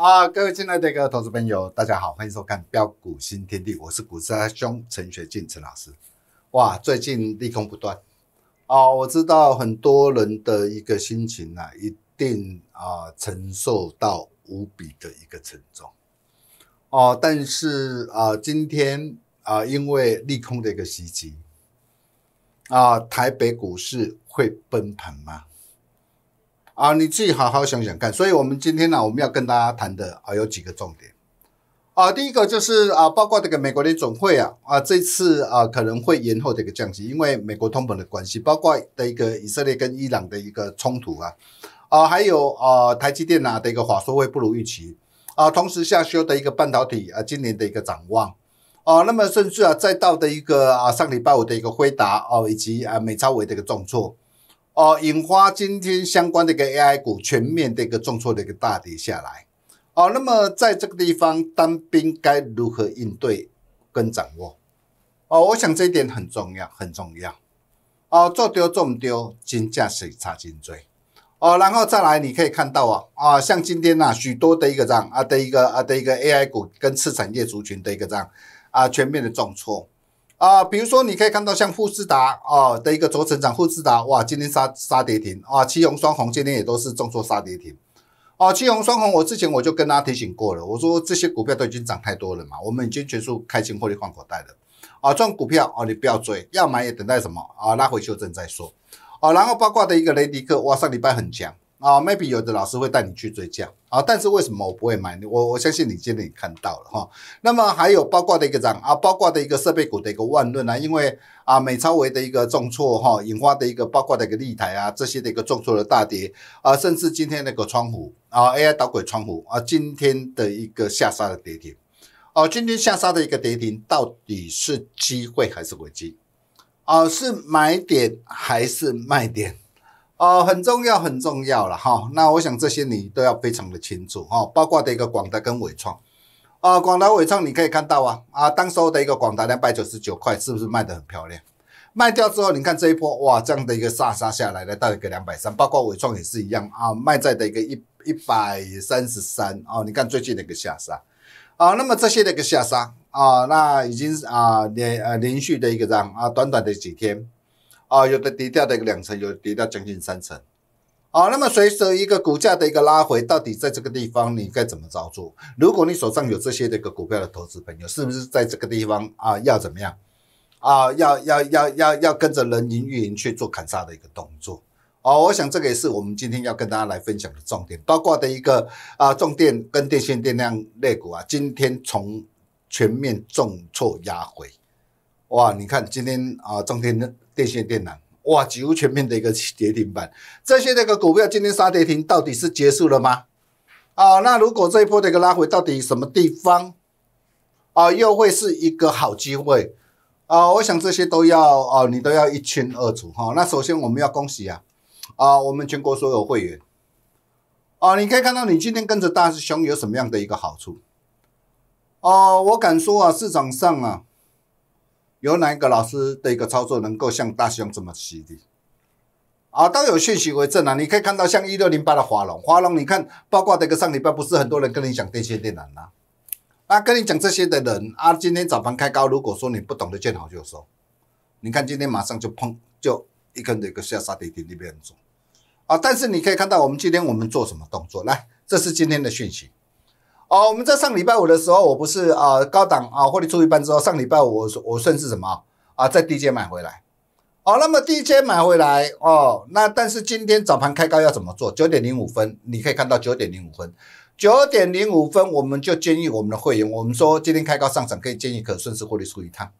啊，各位亲爱的一个投资朋友，大家好，欢迎收看标股新天地，我是股神阿兄陈学进陈老师。哇，最近利空不断，啊，我知道很多人的一个心情啊，一定啊承受到无比的一个沉重。哦，但是啊，今天啊，因为利空的一个袭击，啊，台北股市会崩盘吗？啊，你自己好好想想看。所以，我们今天呢，我们要跟大家谈的啊，有几个重点啊。第一个就是啊，包括这个美国联总会啊啊，这次啊可能会延后的一个降息，因为美国通膨的关系，包括的一个以色列跟伊朗的一个冲突啊啊，还有啊台积电啊的一个话说会不如预期啊，同时下修的一个半导体啊今年的一个展望啊，那么甚至啊再到的一个啊上礼拜五的一个回答哦，以及啊美超委的一个重挫。哦，引发今天相关的一个 AI 股全面的一个重挫的一个大跌下来。哦，那么在这个地方，单兵该如何应对跟掌握？哦，我想这一点很重要，很重要。哦，做丢做唔丢，金价水差金追。哦，然后再来，你可以看到啊啊，像今天呐许多的一个样啊的一个啊的一个 AI 股跟次产业族群的一个样啊全面的重挫。啊，比如说你可以看到像富士达啊的一个轴成长，富士达哇，今天杀杀跌停啊，七红双红今天也都是重挫杀跌停，啊，七红双红我之前我就跟大家提醒过了，我说这些股票都已经涨太多了嘛，我们已经全数开新获利换口袋了，啊，赚股票哦你不要追，要买也等待什么啊，拉回修正再说，啊，然后八卦的一个雷迪克哇，上礼拜很强。啊，maybe 有的老师会带你去追涨啊，但是为什么我不会买？我我相信你今天也看到了哈。那么还有包括的一个涨啊，包括的一个设备股的一个万润啊，因为啊美超维的一个重挫哈，引发的一个包括的一个立台啊这些的一个重挫的大跌啊，甚至今天那个窗户啊 AI 导轨窗户啊今天的一个下杀的跌停啊，今天下杀的一个跌停到底是机会还是危机？啊，是买点还是卖点？哦，很重要，很重要了哈。那我想这些你都要非常的清楚哈，包括的一个广达跟伟创啊，广达伟创你可以看到啊，啊，当时候的一个广达两百九十九块，是不是卖的很漂亮？卖掉之后，你看这一波哇，这样的一个下杀下来了，到一个两百三，包括伟创也是一样啊，卖在的一个一一百三十三哦，你看最近的一个下杀啊，那么这些的一个下杀啊，那已经是啊连呃连续的一个这样啊，短短的几天。啊，有的跌掉的一个两成，有的跌掉将近三成。好，那么随着一个股价的一个拉回，到底在这个地方你该怎么操作？如果你手上有这些的一个股票的投资朋友，是不是在这个地方啊要怎么样？啊，要要要要要跟着人云亦云去做砍杀的一个动作？啊，我想这个也是我们今天要跟大家来分享的重点，包括的一个啊重点跟电线电量类股啊，今天从全面重挫压回。哇，你看今天啊，中天的电线电缆，哇，几乎全面的一个跌停板。这些那个股票今天杀跌停，到底是结束了吗？啊，那如果这一波的一个拉回，到底什么地方？啊，又会是一个好机会？啊，我想这些都要啊，你都要一清二楚哈。那首先我们要恭喜啊，啊，我们全国所有会员啊，你可以看到你今天跟着大师兄有什么样的一个好处？哦，我敢说啊，市场上啊。有哪一个老师的一个操作能够像大熊这么犀利啊？都有讯息为证啊！你可以看到，像一六零八的华龙，华龙，你看，包括这个上礼拜，不是很多人跟你讲电线电缆吗？啊，跟你讲这些的人啊，今天早盘开高，如果说你不懂得见好就收，你看今天马上就碰就一根的一个下杀跌停那边走啊！但是你可以看到，我们今天我们做什么动作？来，这是今天的讯息。哦，我们在上礼拜五的时候，我不是啊高档啊获利出一半之后，上礼拜五我我顺势什么啊啊在低阶买回来。哦，那么低阶买回来哦，那但是今天早盘开高要怎么做？九点零五分你可以看到九点零五分，九点零五分我们就建议我们的会员，我们说今天开高上涨可以建议可顺势获利出一趟，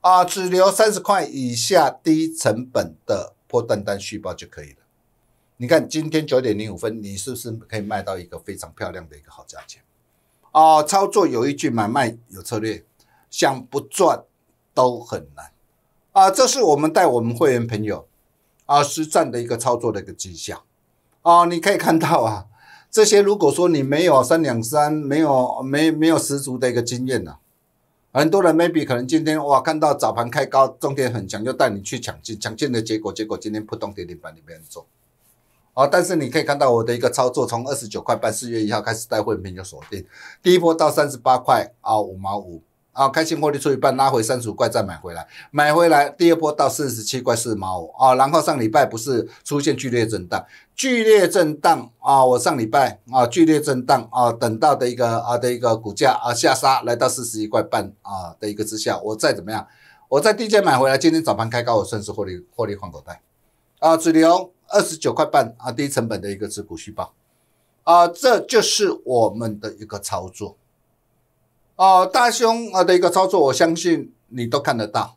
啊只留三十块以下低成本的破单单续报就可以了。你看今天九点零五分，你是不是可以卖到一个非常漂亮的一个好价钱？啊，操作有一句买卖有策略，想不赚都很难啊。这是我们带我们会员朋友啊实战的一个操作的一个绩效啊。你可以看到啊，这些如果说你没有三两三，没有没没有十足的一个经验呐，很多人 maybe 可能今天哇看到早盘开高，中天很强，就带你去抢进，抢进的结果，结果今天扑通跌停板，你没走。做。好，但是你可以看到我的一个操作，从二十九块半四月一号开始带货品就锁定，第一波到三十八块啊五毛五啊，开心获利出一半，拉回三十五块再买回来，买回来第二波到四十七块四毛五啊，然后上礼拜不是出现剧烈震荡，剧烈震荡啊，我上礼拜啊剧烈震荡啊，等到的一个啊的一个股价啊下杀来到四十一块半啊的一个之下，我再怎么样，我在低点买回来，今天早盘开高，我顺势获利获利换口袋啊，主流二十九块半啊，低成本的一个持股续报，啊，这就是我们的一个操作，啊，大兄啊的一个操作，我相信你都看得到，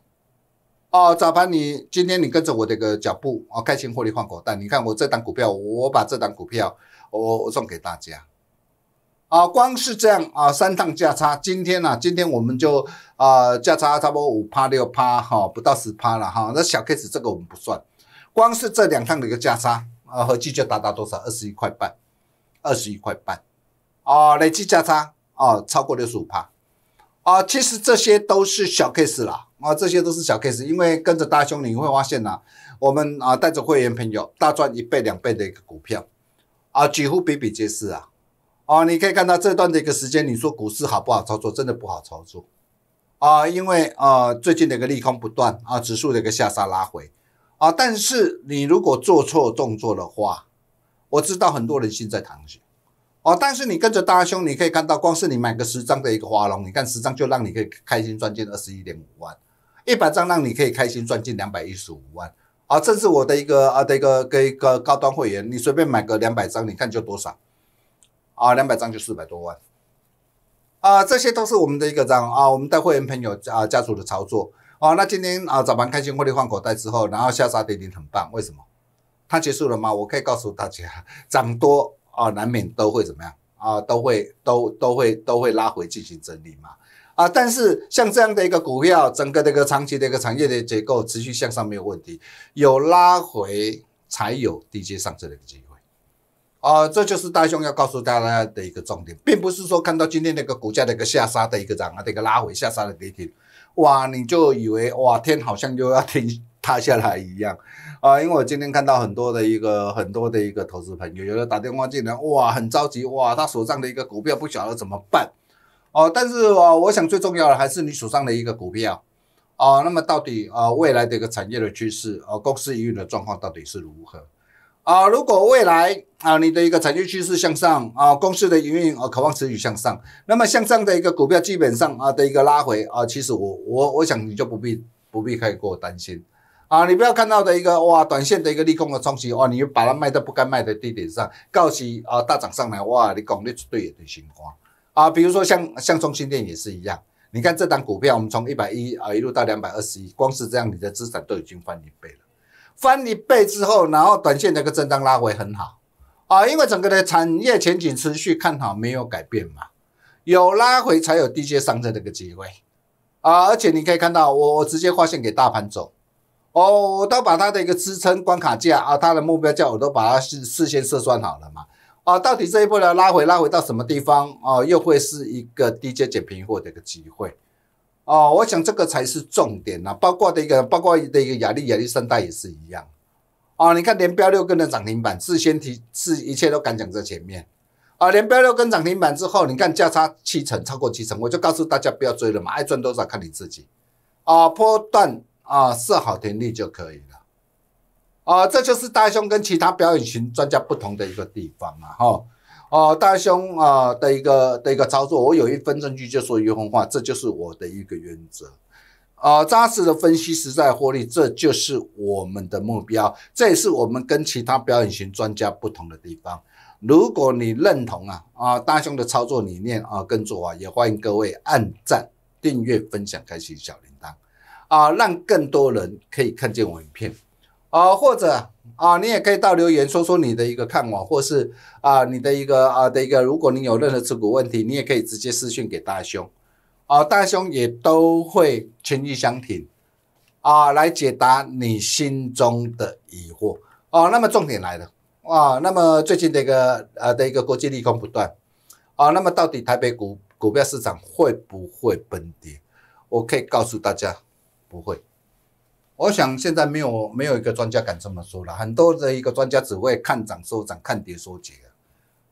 啊，早盘你今天你跟着我的一个脚步啊，开心获利换口蛋，你看我这档股票，我把这档股票我我送给大家，啊，光是这样啊，三趟价差，今天呢，今天我们就啊，价差差不多五趴六趴哈，不到十趴了哈，那小 case 这个我们不算。光是这两趟的一个价差啊，合计就达到多少？二十一块半，二十一块半，哦，累计价差哦，超过六十五帕，啊，其实这些都是小 case 啦，啊，这些都是小 case，因为跟着大兄，你会发现呢，我们啊带着会员朋友大赚一倍、两倍的一个股票啊，几乎比比皆是啊，哦，你可以看到这段的一个时间，你说股市好不好操作？真的不好操作啊，因为啊，最近的一个利空不断啊，指数的一个下杀拉回。啊！但是你如果做错动作的话，我知道很多人心在淌血。哦，但是你跟着大兄，你可以看到，光是你买个十张的一个花龙，你看十张就让你可以开心赚进二十一点五万，一百张让你可以开心赚进两百一十五万。啊！这是我的一个啊的一个给一个高端会员，你随便买个两百张，你看就多少？啊！两百张就四百多万。啊！这些都是我们的一个张啊，我们带会员朋友啊家属的操作。哦，那今天啊早盘开心获利换口袋之后，然后下杀跌停很棒，为什么？它结束了吗？我可以告诉大家，涨多啊难免都会怎么样啊，都会都都会都会拉回进行整理嘛啊！但是像这样的一个股票，整个的一个长期的一个产业的结构持续向上没有问题，有拉回才有低阶上车的机。啊，这就是大兄要告诉大家的一个重点，并不是说看到今天那个股价的一个下杀的一个涨啊，这个拉回下杀的跌停，哇，你就以为哇天好像就要停塌下来一样啊！因为我今天看到很多的一个很多的一个投资朋友，有的打电话进来，哇，很着急，哇，他手上的一个股票不晓得怎么办哦。但是啊，我想最重要的还是你手上的一个股票啊，那么到底啊未来的一个产业的趋势啊，公司营运的状况到底是如何？啊，如果未来啊，你的一个产业趋势向上啊，公司的营运啊，渴望持续向上，那么向上的一个股票，基本上啊、的一个拉回啊，其实我我我想你就不必不必太过担心啊。你不要看到的一个哇，短线的一个利空的冲击哇，你把它卖到不该卖的地点上，告起啊大涨上来哇，你讲你绝对也得心慌啊。比如说像像中心店也是一样，你看这单股票，我们从一百一啊一路到两百二十一，光是这样，你的资产都已经翻一倍了。翻一倍之后，然后短线的一个震荡拉回很好啊，因为整个的产业前景持续看好没有改变嘛，有拉回才有低阶上车一个机会啊，而且你可以看到我我直接划线给大盘走哦，我都把它的一个支撑关卡价啊，它的目标价我都把它事事先设算好了嘛啊，到底这一步的拉回拉回到什么地方哦，又会是一个低阶减平货的一个机会。哦，我想这个才是重点呐，包括的一个，包括的一个雅利雅利生代也是一样，啊，你看连标六根的涨停板，事先提是一切都敢讲在前面，啊，连标六根涨停板之后，你看价差七成，超过七成，我就告诉大家不要追了嘛，爱赚多少看你自己，啊，波段啊设好停利就可以了，啊，这就是大兄跟其他表演型专家不同的一个地方嘛，哈。哦，大兄啊的一个的一个操作，我有一分证据就说一分话，这就是我的一个原则。啊，扎实的分析，实在获利，这就是我们的目标，这也是我们跟其他表演型专家不同的地方。如果你认同啊啊大兄的操作理念啊跟做啊，也欢迎各位按赞、订阅、分享、开启小铃铛啊，让更多人可以看见我影片啊，或者。啊，你也可以到留言说说你的一个看法，或是啊你的一个啊的一个，如果你有任何持股问题，你也可以直接私讯给大兄，啊，大兄也都会情意相挺，啊，来解答你心中的疑惑。哦，那么重点来了，哇，那么最近的一个呃的一个国际利空不断，啊，那么到底台北股股票市场会不会崩跌？我可以告诉大家，不会。我想现在没有没有一个专家敢这么说了，很多的一个专家只会看涨收涨，看跌收跌，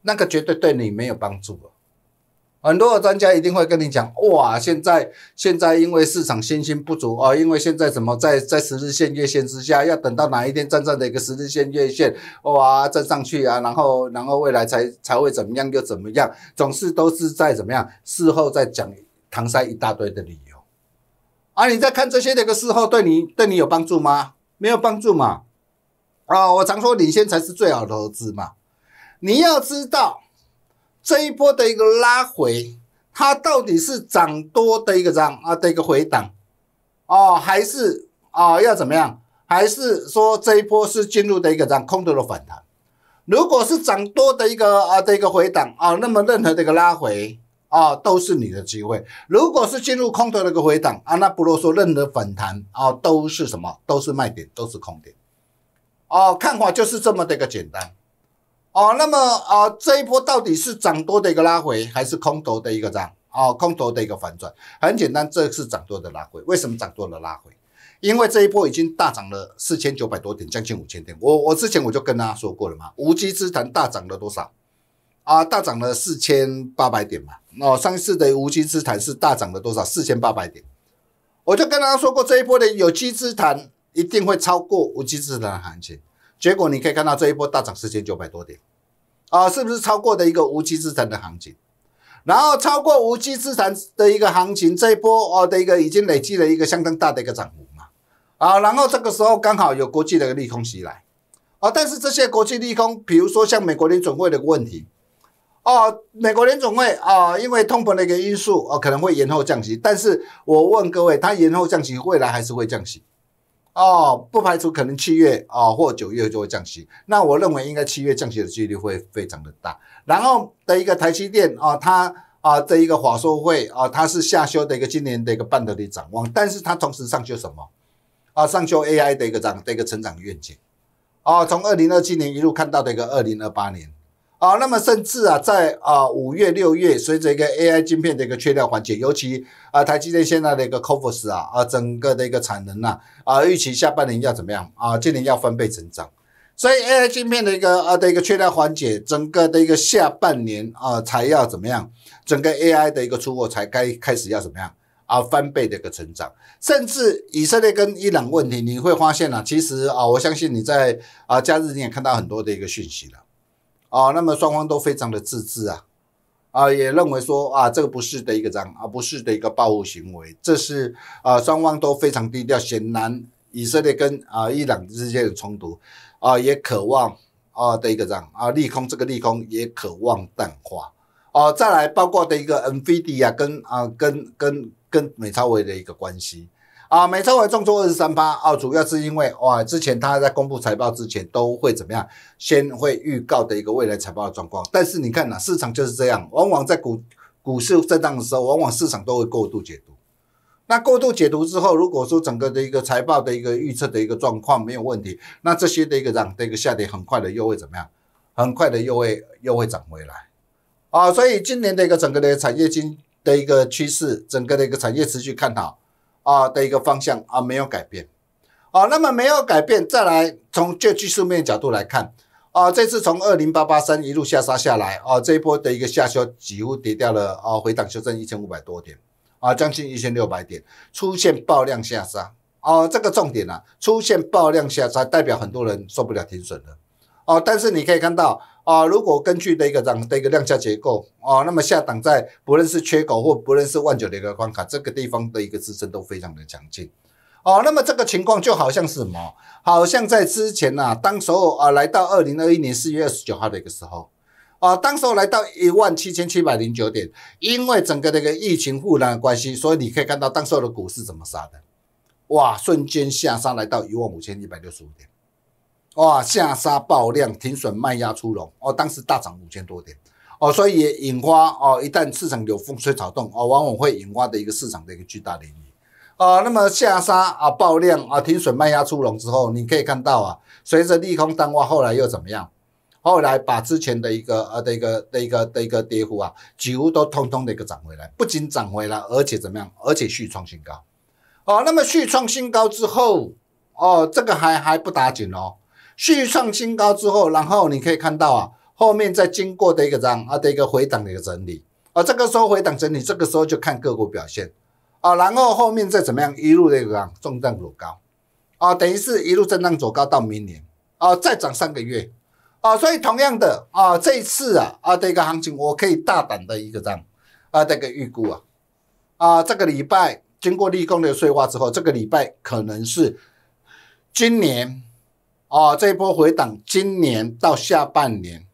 那个绝对对你没有帮助了。很多的专家一定会跟你讲，哇，现在现在因为市场信心不足啊，因为现在怎么在在十日线、月线之下，要等到哪一天站上的一个十日线、月线哇站上去啊，然后然后未来才才会怎么样又怎么样，总是都是在怎么样事后再讲搪塞一大堆的理由。啊，你在看这些的个时候，对你对你有帮助吗？没有帮助嘛？啊，我常说领先才是最好的投资嘛。你要知道这一波的一个拉回，它到底是涨多的一个涨啊的一个回档，哦，还是啊要怎么样？还是说这一波是进入的一个涨空头的反弹？如果是涨多的一个啊的一个回档啊，那么任何的一个拉回。啊，都是你的机会。如果是进入空头的一个回档啊，那不如说任何反弹啊，都是什么？都是卖点，都是空点。哦，看法就是这么的一个简单。哦，那么啊，这一波到底是涨多的一个拉回，还是空头的一个涨？哦，空头的一个反转，很简单，这是涨多的拉回。为什么涨多的拉回？因为这一波已经大涨了四千九百多点，将近五千点。我我之前我就跟大家说过了嘛，无稽之谈大涨了多少？啊，大涨了四千八百点嘛！哦，上一次的无稽之谈是大涨了多少？四千八百点。我就跟大家说过，这一波的有机资产一定会超过无机资产的行情。结果你可以看到，这一波大涨四千九百多点，啊，是不是超过的一个无机资产的行情？然后超过无机资产的一个行情，这一波哦的一个已经累积了一个相当大的一个涨幅嘛！啊，然后这个时候刚好有国际的利空袭来，啊，但是这些国际利空，比如说像美国联准会的问题。哦，美国联总会啊，因为通膨的一个因素，哦，可能会延后降息。但是我问各位，它延后降息，未来还是会降息？哦，不排除可能七月啊或九月就会降息。那我认为应该七月降息的几率会非常的大。然后的一个台积电啊，它啊这一个华硕会啊，它是下修的一个今年的一个半导体展望，但是它同时上修什么？啊，上修 AI 的一个涨的一个成长愿景。啊，从二零二七年一路看到的一个二零二八年。啊，那么甚至啊，在啊五月六月，随着一个 AI 晶片的一个缺料环节，尤其啊台积电现在的一个 Kovas 啊，啊整个的一个产能啊啊，预期下半年要怎么样啊？今年要翻倍增长。所以 AI 晶片的一个啊的一个缺料环节，整个的一个下半年啊才要怎么样？整个 AI 的一个出货才该开始要怎么样啊翻倍的一个成长？甚至以色列跟伊朗问题，你会发现呢，其实啊，我相信你在啊假日你也看到很多的一个讯息了。啊，那么双方都非常的自知啊，啊也认为说啊这个不是的一个战，啊，不是的一个报复行为，这是啊双方都非常低调。显然，以色列跟啊伊朗之间的冲突啊也渴望啊的一个战啊利空，这个利空也渴望淡化。啊，再来包括的一个 NVIDIA 跟啊跟跟跟美超维的一个关系。啊，美超还重挫二十三八啊，主要是因为哇，之前它在公布财报之前都会怎么样，先会预告的一个未来财报的状况。但是你看呐，市场就是这样，往往在股股市震荡的时候，往往市场都会过度解读。那过度解读之后，如果说整个的一个财报的一个预测的一个状况没有问题，那这些的一个涨的一个下跌，很快的又会怎么样？很快的又会又会涨回来啊！所以今年的一个整个的产业经的一个趋势，整个的一个产业持续看好。啊的一个方向啊没有改变，啊，那么没有改变，再来从就技术面角度来看，啊，这次从二零八八三一路下杀下来，啊，这一波的一个下修几乎跌掉了，啊，回档修正一千五百多点，啊，将近一千六百点出现爆量下杀，啊，这个重点啊，出现爆量下杀代表很多人受不了停损了，哦，但是你可以看到。啊，如果根据一个涨，一个量价结构啊，那么下档在不论是缺口或不论是万九的一个关卡这个地方的一个支撑都非常的强劲。哦，那么这个情况就好像是什么？好像在之前呐，当时候啊来到二零二一年四月二十九号的一个时候啊，当时候来到一万七千七百零九点，因为整个这个疫情复燃的关系，所以你可以看到当时候的股市怎么杀的，哇，瞬间下杀来到一万五千一百六十五点。哇！下杀爆量，停损卖压出笼哦，当时大涨五千多点哦，所以也引发哦，一旦市场有风吹草动哦，往往会引发的一个市场的一个巨大涟漪哦。那么下杀啊，爆量啊，停损卖压出笼之后，你可以看到啊，随着利空淡化，后来又怎么样？后来把之前的一个呃的一个的一个的一个跌幅啊，几乎都通通的一个涨回来，不仅涨回来，而且怎么样？而且续创新高哦。那么续创新高之后哦，这个还还不打紧哦。续创新高之后，然后你可以看到啊，后面再经过的一个样啊的一个回档的一个整理啊，这个时候回档整理，这个时候就看个股表现啊，然后后面再怎么样一路的一个涨，震荡走高啊，等于是一路震荡走高到明年啊，再涨三个月啊，所以同样的啊，这一次啊啊的一个行情，我可以大胆的一个样啊的一个预估啊啊，这个礼拜经过立功的碎化之后，这个礼拜可能是今年。哦，这一波回档，今年到下半年，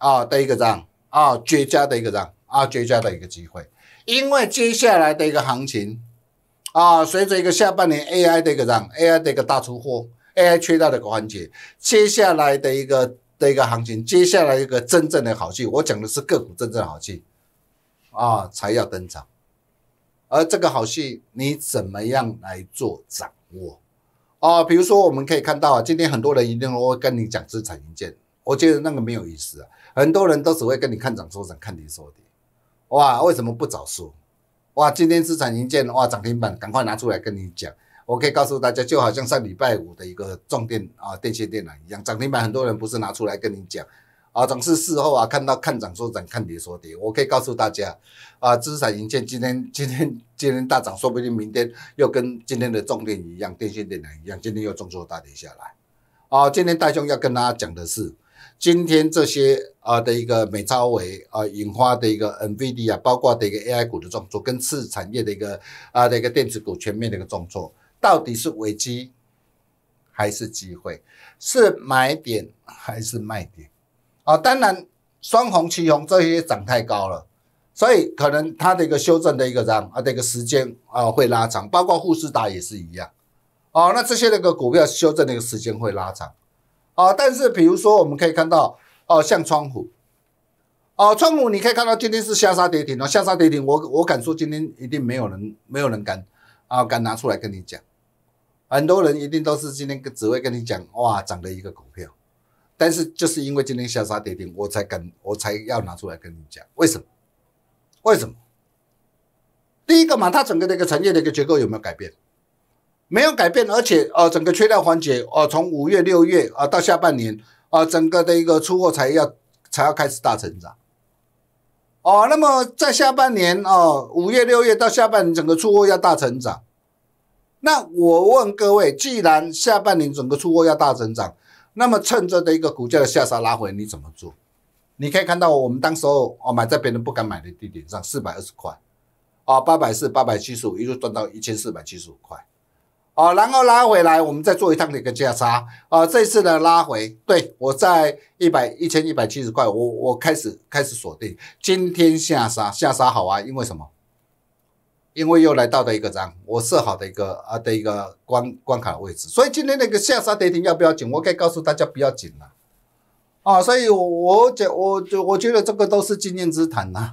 啊，的一个涨啊，绝佳的一个涨啊，绝佳的一个机会。因为接下来的一个行情，啊，随着一个下半年 AI 的一个涨，AI 的一个大出货，AI 缺料的环节，接下来的一个的一个行情，接下来一个真正的好戏，我讲的是个股真正好戏，啊，才要登场。而这个好戏，你怎么样来做掌握？啊，比如说我们可以看到啊，今天很多人一定会跟你讲资产迎建，我觉得那个没有意思啊。很多人都只会跟你看涨说涨，看跌说跌，哇，为什么不早说？哇，今天资产迎建哇，涨停板，赶快拿出来跟你讲。我可以告诉大家，就好像上礼拜五的一个重电啊，电线电缆一样，涨停板很多人不是拿出来跟你讲。啊，总是事后啊，看到看涨说涨，看跌说跌。我可以告诉大家，啊，资产银件今天今天今天大涨，说不定明天又跟今天的重点一样，电线电缆一样，今天又重挫大跌下来。啊，今天大兄要跟大家讲的是，今天这些啊的一个美超维啊引发的一个 NVD 啊，包括的一个 AI 股的重挫，跟次产业的一个啊的一个电子股全面的一个重挫，到底是危机还是机会？是买点还是卖点？啊，当然，双红、七红这些涨太高了，所以可能它的一个修正的一个样啊的一个时间啊会拉长，包括富士达也是一样。哦，那这些那个股票修正的一个时间会拉长。啊，但是比如说我们可以看到，哦，像窗户，哦，窗户你可以看到今天是下杀跌停了，下杀跌停，我我敢说今天一定没有人没有人敢啊敢拿出来跟你讲，很多人一定都是今天只会跟你讲哇涨的一个股票。但是就是因为今天下杀跌停，我才敢，我才要拿出来跟你讲，为什么？为什么？第一个嘛，它整个的一个产业的一个结构有没有改变？没有改变，而且呃，整个缺料环节哦，从五月、六月啊到下半年啊，整个的一个出货才要才要开始大成长。哦，那么在下半年哦，五月、六月到下半年，整个出货要大成长。那我问各位，既然下半年整个出货要大成长，那么趁着的一个股价的下杀拉回，你怎么做？你可以看到，我们当时候哦买在别人不敢买的地点上，四百二十块，啊八百四、八百七十五，一路赚到一千四百七十五块，啊，然后拉回来，我们再做一趟的一个价差，啊，这次呢拉回，对我在一百一千一百七十块，我我开始开始锁定，今天下杀下杀好啊，因为什么？因为又来到了一个这样我设好的一个啊的一个关关卡位置，所以今天那个下杀跌停要不要紧？我可以告诉大家不要紧了，啊，所以我我觉我觉我觉得这个都是经验之谈呐，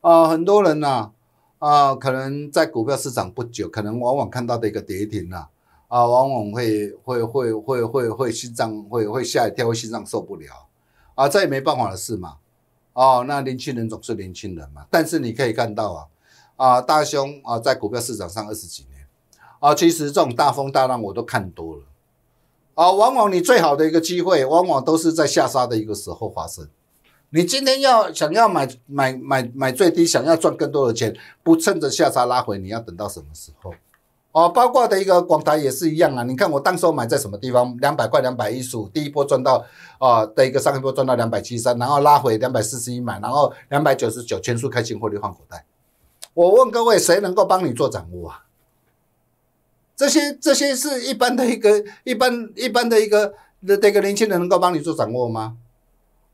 啊，很多人呐啊，可能在股票市场不久，可能往往看到的一个跌停呐，啊，往往会会会会会会心脏会会吓一跳，会心脏受不了，啊，这也没办法的事嘛，哦，那年轻人总是年轻人嘛，但是你可以看到啊。啊，大凶啊，在股票市场上二十几年，啊，其实这种大风大浪我都看多了，啊，往往你最好的一个机会，往往都是在下杀的一个时候发生。你今天要想要买买买买最低，想要赚更多的钱，不趁着下杀拉回，你要等到什么时候？哦，包括的一个广台也是一样啊。你看我当时候买在什么地方？两百块，两百一十五，第一波赚到啊的一个上一波赚到两百七十三，然后拉回两百四十一买，然后两百九十九全数开新货兑换口袋。我问各位，谁能够帮你做掌握啊？这些这些是一般的一个一般一般的一个这个年轻人能够帮你做掌握吗？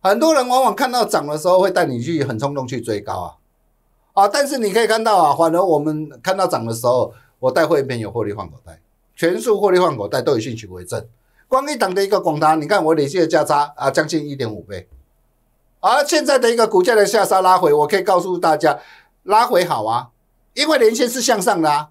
很多人往往看到涨的时候会带你去很冲动去追高啊啊！但是你可以看到啊，反而我们看到涨的时候，我带会员朋友获利换口袋，全数获利换口袋都有信息为证。关于档的一个广达，你看我累积的价差啊，将近一点五倍。而现在的一个股价的下杀拉回，我可以告诉大家。拉回好啊，因为连线是向上的啊，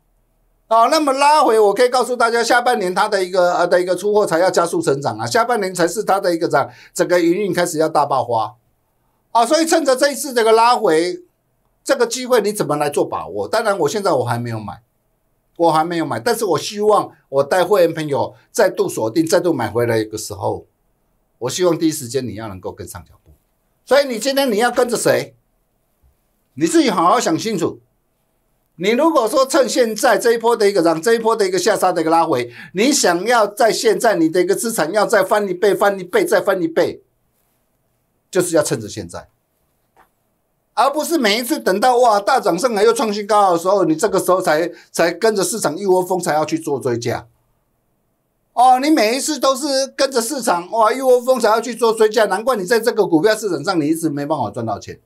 哦，那么拉回我可以告诉大家，下半年它的一个呃的一个出货才要加速成长啊，下半年才是它的一个样，整个营运开始要大爆发啊，所以趁着这一次这个拉回这个机会，你怎么来做把握？当然，我现在我还没有买，我还没有买，但是我希望我带会员朋友再度锁定，再度买回来的时候，我希望第一时间你要能够跟上脚步，所以你今天你要跟着谁？你自己好好想清楚。你如果说趁现在这一波的一个涨，这一波的一个下杀的一个拉回，你想要在现在你的一个资产要再翻一倍、翻一倍、再翻一倍，就是要趁着现在，而不是每一次等到哇大涨上来又创新高的时候，你这个时候才才跟着市场一窝蜂才要去做追加。哦，你每一次都是跟着市场哇一窝蜂才要去做追加，难怪你在这个股票市场上你一直没办法赚到钱。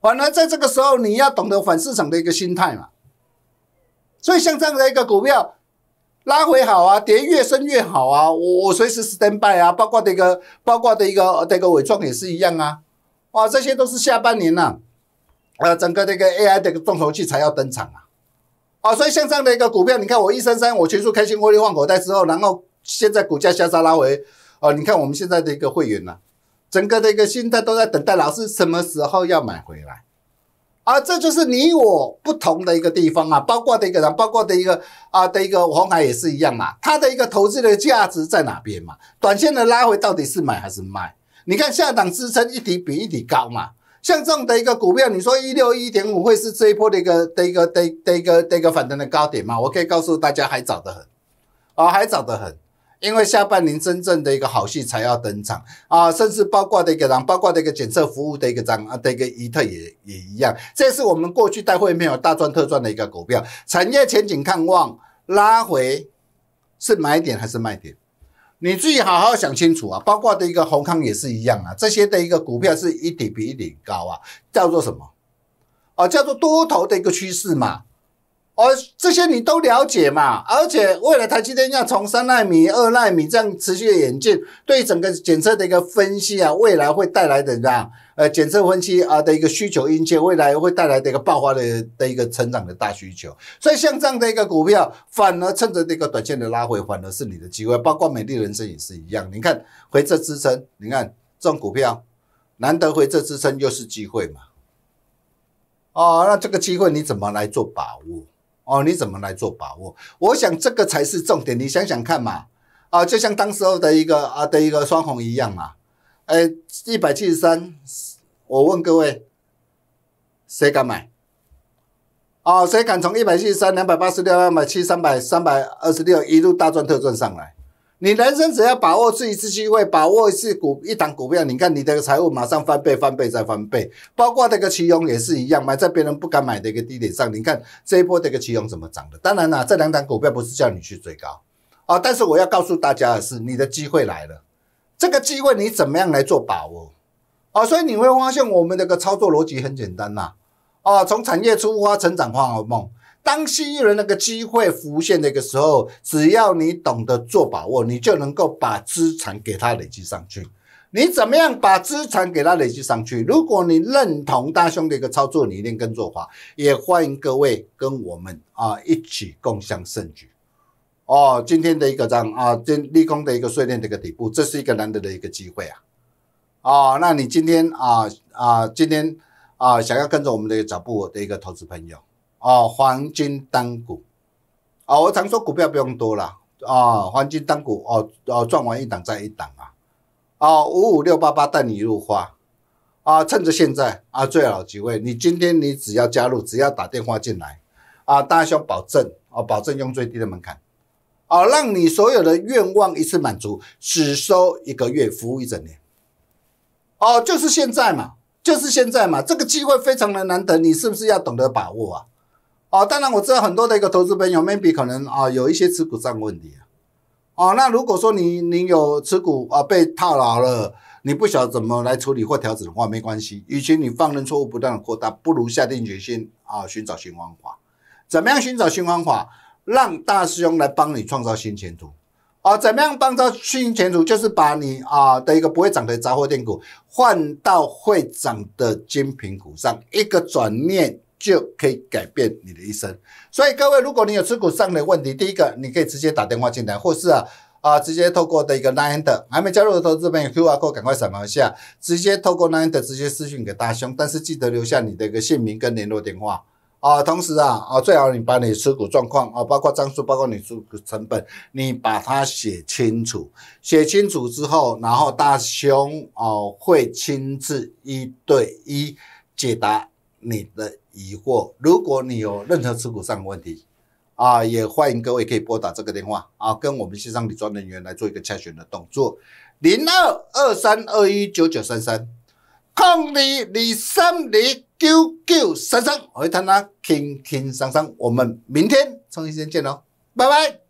反而在这个时候，你要懂得反市场的一个心态嘛。所以像这样的一个股票拉回好啊，跌越深越好啊，我我随时 stand by 啊，包括这个包括的一个这个伪装也是一样啊，哇，这些都是下半年呐，呃，整个这个 AI 一个重头戏才要登场啊。啊，所以像这样的一个股票，你看我一三三，我全数开心获利换口袋之后，然后现在股价下杀拉回，啊，你看我们现在的一个会员呐。整个的一个心态都在等待老师什么时候要买回来，啊，这就是你我不同的一个地方啊，包括的一个，人，包括的一个啊的一个红海也是一样嘛，它的一个投资的价值在哪边嘛？短线的拉回到底是买还是卖？你看下档支撑一底比一底高嘛？像这样的一个股票，你说一六一点五会是这一波的一个的一个的的一个的一个反弹的高点吗？我可以告诉大家，还早得很，啊，还早得很。因为下半年真正的一个好戏才要登场啊，甚至包括的一个章，包括的一个检测服务的一个章啊，的一个伊特也也一样，这是我们过去带货没有大赚特赚的一个股票，产业前景看望拉回是买点还是卖点？你自己好好想清楚啊！包括的一个宏康也是一样啊，这些的一个股票是一底比一底高啊，叫做什么？啊，叫做多头的一个趋势嘛。而这些你都了解嘛？而且未来台积电要从三纳米、二纳米这样持续的演进，对整个检测的一个分析啊，未来会带来的啊，呃，检测分析啊的一个需求，殷切，未来会带来的一个爆发的的一个成长的大需求。所以像这样的一个股票，反而趁着这个短线的拉回，反而是你的机会。包括美丽人生也是一样，你看回撤支撑，你看这种股票难得回撤支撑，又是机会嘛？哦，那这个机会你怎么来做把握？哦，你怎么来做把握？我想这个才是重点。你想想看嘛，啊，就像当时候的一个啊的一个双红一样嘛，哎，一百七十三，我问各位，谁敢买？哦，谁敢从一百七十三、两百八十六、两百七、三百、三百二十六一路大赚特赚上来？你人生只要把握一次机会，把握一次股一档股票，你看你的财务马上翻倍，翻倍再翻倍。包括这个奇勇也是一样，买在别人不敢买的一个低点上。你看这一波这个奇勇怎么涨的？当然啦，这两档股票不是叫你去追高啊，但是我要告诉大家的是，你的机会来了，这个机会你怎么样来做把握啊？所以你会发现，我们这个操作逻辑很简单呐，啊，从产业出发，成长化好梦。当新一轮那个机会浮现的一个时候，只要你懂得做把握，你就能够把资产给它累积上去。你怎么样把资产给它累积上去？如果你认同大兄的一个操作，你一定跟做法，也欢迎各位跟我们啊一起共享盛举。哦，今天的一个样啊，这立功的一个碎裂的一个底部，这是一个难得的一个机会啊！哦，那你今天啊啊今天啊想要跟着我们的脚步的一个投资朋友。哦，黄金单股，哦，我常说股票不用多了，哦，黄金单股，哦，哦，赚完一档再一档啊，哦，五五六八八带你入花，啊，趁着现在啊，最好几位，你今天你只要加入，只要打电话进来，啊，大兄保证，啊，保证用最低的门槛，哦，让你所有的愿望一次满足，只收一个月，服务一整年，哦，就是现在嘛，就是现在嘛，这个机会非常的难得，你是不是要懂得把握啊？哦，当然我知道很多的一个投资朋友，maybe 可能啊有一些持股上问题啊。哦，那如果说你你有持股啊被套牢了，你不晓得怎么来处理或调整的话，没关系。与其你放任错误不断的扩大，不如下定决心啊寻找新方法。怎么样寻找新方法？让大师兄来帮你创造新前途。啊，怎么样帮到新前途？就是把你啊的一个不会涨的杂货店股换到会涨的精品股上，一个转念。就可以改变你的一生，所以各位，如果你有持股上的问题，第一个你可以直接打电话进来，或是啊啊直接透过的一个 Line 的，还没加入的投资朋友 Q R code 赶快扫描一下，直接透过 Line 的直接私讯给大雄，但是记得留下你的一个姓名跟联络电话啊，同时啊啊最好你把你持股状况啊，包括张数，包括你持股成本，你把它写清楚，写清楚之后，然后大雄哦会亲自一对一解答你的。疑惑，如果你有任何持股上的问题，啊，也欢迎各位可以拨打这个电话啊，跟我们线上理专人员来做一个洽询的动作，零二二三二一九九三三，空二二三里九九三三，欢迎参加天天双双，我们明天重一见喽，拜拜。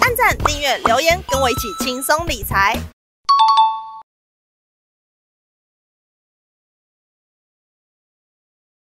按赞、订阅、留言，跟我一起轻松理财。